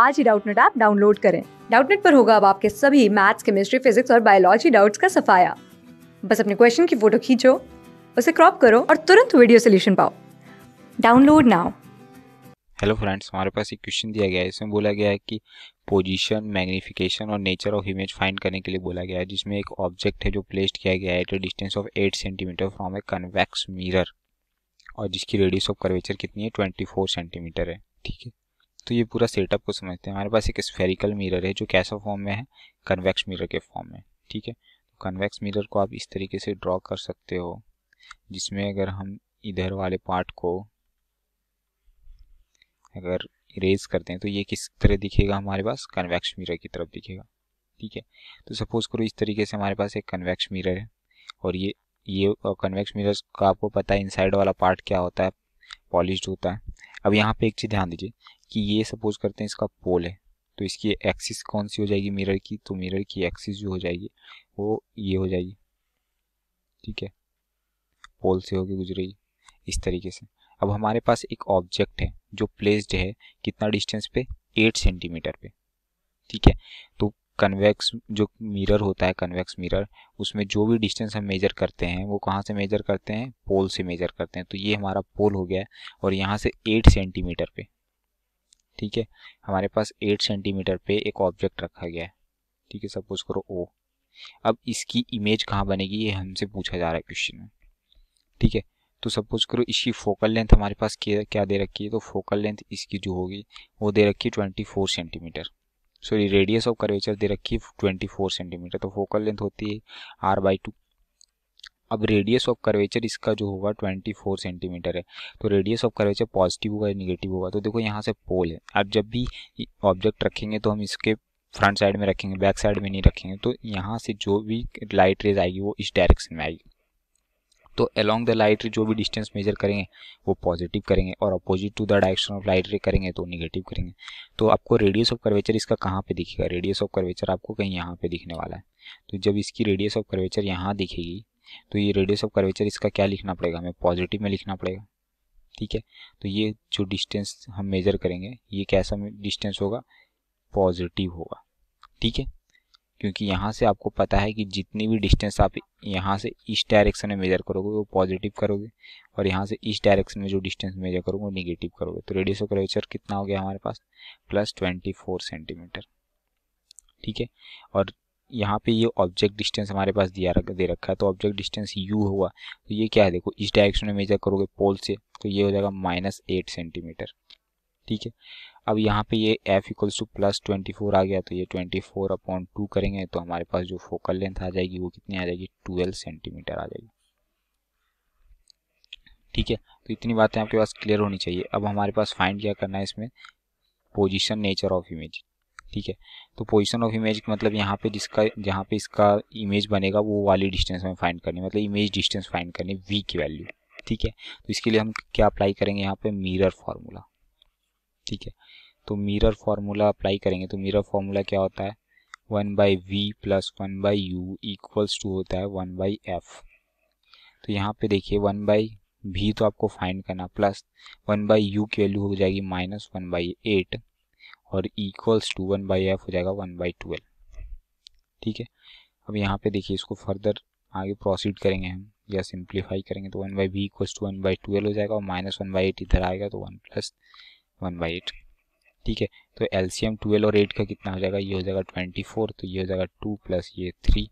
आज ही Doubtnut app download करें डाउटनेट पर होगा अब आपके सभी मैथ्स केमिस्ट्री फिजिक्स और बायोलॉजी डाउट्स का सफाया बस अपने क्वेश्चन की फोटो खींचो उसे क्रॉप करो और तुरंत वीडियो सोल्यूशन पाओ डाउनलोड नाउ हेलो फ्रेंड्स हमारे पास एक क्वेश्चन दिया गया है इसमें बोला गया है कि पोजीशन मैग्नीफिकेशन और नेचर ऑफ इमेज फाइंड करने के लिए बोला गया है जिसमें एक ऑब्जेक्ट है जो प्लेस्ड किया गया है एट तो distance of eight centimetre from a convex mirror और जिसकी रेडियस ऑफ कर्वेचर कितनी है ट्वेंटी सेंटीमीटर है ठीक है तो ये पूरा सेटअप को समझते हैं हमारे पास एक स्फेरिकल मिरर है जो कैसा फॉर्म में है कन्वेक्स मिरर के फॉर्म में ठीक है तो कन्वेक्स मिरर को आप इस तरीके से ड्रॉ कर सकते हो जिसमें अगर हम इधर वाले पार्ट को अगर इरेज करते हैं तो ये किस तरह दिखेगा हमारे पास कन्वेक्स मिरर की तरफ दिखेगा ठीक है तो सपोज करो इस तरीके से हमारे पास एक कन्वेक्स मिरर है और ये ये कन्वेक्स मिरर का आपको पता है इनसाइड वाला पार्ट क्या होता है पॉलिश होता है अब यहाँ पे एक चीज़ ध्यान दीजिए कि ये सपोज करते हैं इसका पोल है तो इसकी एक्सिस कौन सी हो जाएगी मिरर की तो मिरर की एक्सिस जो हो जाएगी वो ये हो जाएगी ठीक है पोल से होगी गुजरेगी इस तरीके से अब हमारे पास एक ऑब्जेक्ट है जो प्लेस्ड है कितना डिस्टेंस पे एट सेंटीमीटर पे ठीक है तो कन्वेक्स जो मिरर होता है कन्वेक्स मिरर उसमें जो भी डिस्टेंस हम मेजर करते हैं वो कहाँ से मेजर करते हैं पोल से मेजर करते हैं तो ये हमारा पोल हो गया है और यहाँ से एट सेंटीमीटर पे ठीक है हमारे पास एट सेंटीमीटर पे एक ऑब्जेक्ट रखा गया है ठीक है सपोज करो ओ अब इसकी इमेज कहाँ बनेगी ये हमसे पूछा जा रहा है क्वेश्चन में ठीक है तो सपोज करो इसकी फोकल लेंथ हमारे पास क्या दे रखी है तो फोकल लेंथ इसकी जो होगी वो दे रखी है twenty four centimetre sorry radius of curvature दे रखी है ट्वेंटी फोर सेंटीमीटर तो फोकल लेंथ होती है आर बाई टू अब रेडियस ऑफ कर्वेचर इसका जो होगा ट्वेंटी फोर सेंटीमीटर है तो रेडियस ऑफ कर्वेचर पॉजिटिव होगा या निगेटिव होगा तो देखो यहाँ से पोल है अब जब भी ऑब्जेक्ट रखेंगे तो हम इसके फ्रंट साइड में रखेंगे बैक साइड में नहीं रखेंगे तो यहाँ से जो भी लाइट रेज आएगी वो इस डायरेक्शन में आएगी तो अलॉन्ग द लाइट रे जो भी डिस्टेंस मेजर करेंगे वो पॉजिटिव करेंगे और opposite to the direction of light ray करेंगे तो निगेटिव करेंगे तो आपको रेडियस ऑफ कर्वेचर इसका कहाँ पे दिखेगा रेडियस ऑफ कर्वेचर आपको कहीं यहाँ पे दिखने वाला है तो जब इसकी रेडियस ऑफ कर्वेचर यहाँ दिखेगी तो ये रेडियस ऑफ कर्वेचर इसका क्या लिखना पड़ेगा हमें पॉजिटिव में लिखना पड़ेगा ठीक है तो ये जो डिस्टेंस हम मेज़र करेंगे ये कैसा डिस्टेंस होगा पॉजिटिव होगा ठीक है क्योंकि यहाँ से आपको पता है कि जितनी भी डिस्टेंस आप यहाँ से इस डायरेक्शन में मेजर करोगे वो पॉजिटिव करोगे और यहाँ से इस डायरेक्शन में जो डिस्टेंस मेजर करोगे वो निगेटिव करोगे तो रेडियस ऑफ कर्वेचर कितना हो गया हमारे पास प्लस ट्वेंटी फोर सेंटीमीटर ठीक है और यहाँ पे ये ऑब्जेक्ट डिस्टेंस हमारे पास दिया रख दे रखा है तो ऑब्जेक्ट डिस्टेंस यू हुआ तो ये क्या है देखो इस डायरेक्शन में मेजर करोगे पोल से तो ये हो जाएगा माइनस एट सेंटीमीटर ठीक है अब यहाँ पे ये f equals to plus twenty four आ गया तो ये ट्वेंटी फोर अपॉन टू करेंगे तो हमारे पास जो फोकल लेंथ आ जाएगी वो कितनी आ जाएगी ट्वेल्व सेंटीमीटर आ जाएगी ठीक है तो इतनी बातें आपके पास क्लियर होनी चाहिए अब हमारे पास फाइंड क्या करना है इसमें पोजिशन नेचर ऑफ इमेज ठीक है तो पोजिशन ऑफ इमेज मतलब यहाँ पे जिसका जहाँ पे इसका इमेज बनेगा वो वाली डिस्टेंस हमें फाइंड करनी मतलब इमेज डिस्टेंस फाइंड करनी वी की वैल्यू ठीक है तो इसके लिए हम क्या अप्लाई करेंगे यहाँ पे मिरर फार्मूला ठीक है तो मिरर फार्मूला अप्लाई करेंगे तो मिरर फार्मूला क्या होता है one by V plus one by U equals to होता है वन बाई एफ तो यहाँ पे देखिए वन बाई वी तो आपको फाइंड करना प्लस वन बाई यू की वैल्यू हो जाएगी माइनस वन बाई एट और equals to one by F हो जाएगा वन बाई ट्वेल्व ठीक है अब यहाँ पे देखिए इसको फर्दर आगे प्रोसीड करेंगे हम या सिंप्लीफाई करेंगे तो one by B equals to one by twelve हो जाएगा और माइनस वन बाई एट इधर आएगा तो one plus one by eight ठीक है तो एल सी एम ट्वेल्व और एट का कितना हो जाएगा ये हो जाएगा ट्वेंटी फोर तो ये हो जाएगा टू प्लस ये थ्री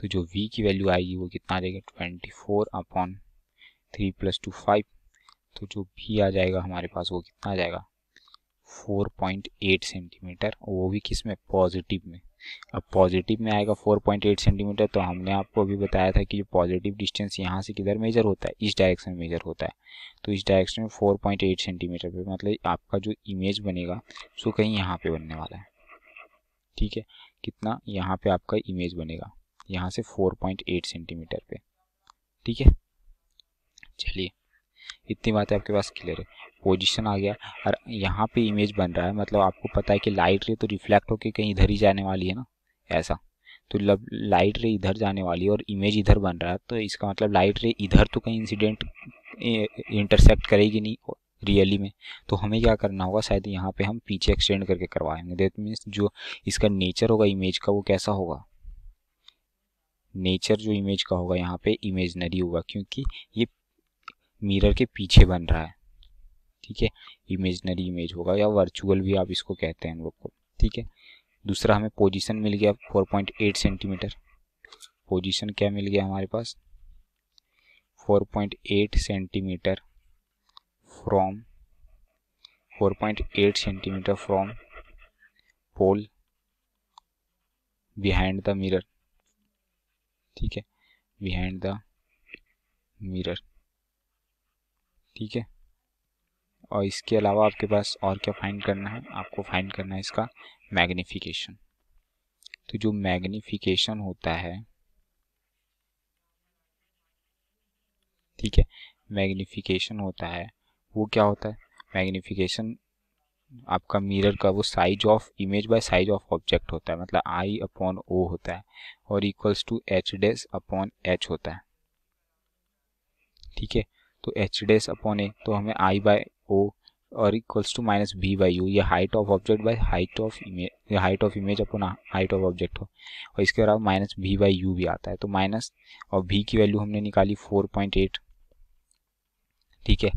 तो जो वी की वैल्यू आएगी वो कितना आ जाएगा twenty four upon three plus two five तो जो भी आ जाएगा हमारे पास वो कितना आ जाएगा 4.8 सेंटीमीटर वो भी किस में पॉजिटिव में अब पॉजिटिव में आएगा 4.8 सेंटीमीटर तो हमने आपको अभी बताया था कि जो पॉजिटिव डिस्टेंस यहाँ से किधर मेजर होता है इस डायरेक्शन में मेजर होता है तो इस डायरेक्शन में 4.8 सेंटीमीटर पे मतलब आपका जो इमेज बनेगा सो कहीं यहाँ पे बनने वाला है ठीक है कितना यहाँ पे आपका इमेज बनेगा यहाँ से 4.8 सेंटीमीटर पे ठीक है चलिए इतनी बातें आपके पास क्लियर है पोजीशन आ गया और यहाँ पे इमेज बन रहा है मतलब आपको पता है कि लाइट रे तो रिफ्लेक्ट होकर कहीं इधर ही जाने वाली है ना ऐसा तो लब लाइट रे इधर जाने वाली है और इमेज इधर बन रहा है तो इसका मतलब लाइट रे इधर तो कहीं इंसिडेंट इंटरसेक्ट करेगी नहीं रियली में तो हमें क्या करना होगा शायद यहाँ पे हम पीछे एक्सटेंड करके करवाएंगे दैट मीन्स जो इसका नेचर होगा इमेज का वो कैसा होगा नेचर जो इमेज का होगा यहाँ पे इमेजनरी होगा क्योंकि ये मिरर के पीछे बन रहा है ठीक है इमेजनरी इमेज होगा या वर्चुअल भी आप इसको कहते हैं हम लोग को ठीक है दूसरा हमें पोजीशन मिल गया 4.8 सेंटीमीटर पोजीशन क्या मिल गया हमारे पास 4.8 centimetre from 4.8 centimetre from pole behind the mirror ठीक है बिहाइंड द मिरर ठीक है और इसके अलावा आपके पास और क्या फाइंड करना है आपको फाइंड करना है इसका मैग्नीफिकेशन तो जो मैग्नीफिकेशन होता है ठीक है मैग्नीफिकेशन होता है वो क्या होता है मैग्नीफिकेशन आपका मिरर का वो size of image by size of object होता है मतलब आई अपॉन ओ होता है और equals to H dash upon H होता है ठीक है तो एच डैश अपॉन ए तो हमें आई बाय ओ और equals to minus B by U ये height of object by height of image height of image upon height of object हो और इसके अलावा माइनस बी बाई यू भी आता है तो माइनस और बी की वैल्यू हमने निकाली फोर पॉइंट एट ठीक है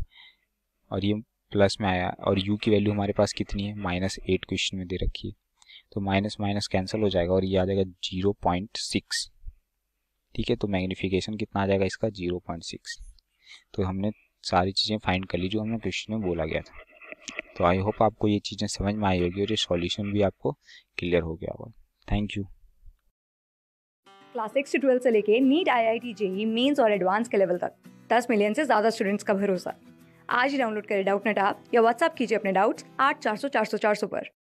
और ये प्लस में आया और यू की वैल्यू हमारे पास कितनी है माइनस एट क्वेश्चन में दे रखी है तो माइनस माइनस कैंसिल हो जाएगा और ये आ जाएगा जीरो पॉइंट सिक्स ठीक है तो मैग्निफिकेशन कितना आ जाएगा इसका जीरो पॉइंट सिक्स तो हमने सारी चीज़ें फाइंड कर ली जो हमने क्वेश्चन में बोला गया था तो आई होप आपको ये चीज़ें समझ में आई होगी और ये सॉल्यूशन भी आपको क्लियर हो गया होगा थैंक यू क्लास सिक्स से ट्वेल्थ से लेके NEET I I T JEE mains और एडवांस के लेवल तक दस मिलियन से ज़्यादा स्टूडेंट्स का भरोसा आज ही डाउनलोड करें डाउट नेट आप या व्हाट्सअप कीजिए अपने डाउट्स आठ चार सौ चार सौ चार सौ पर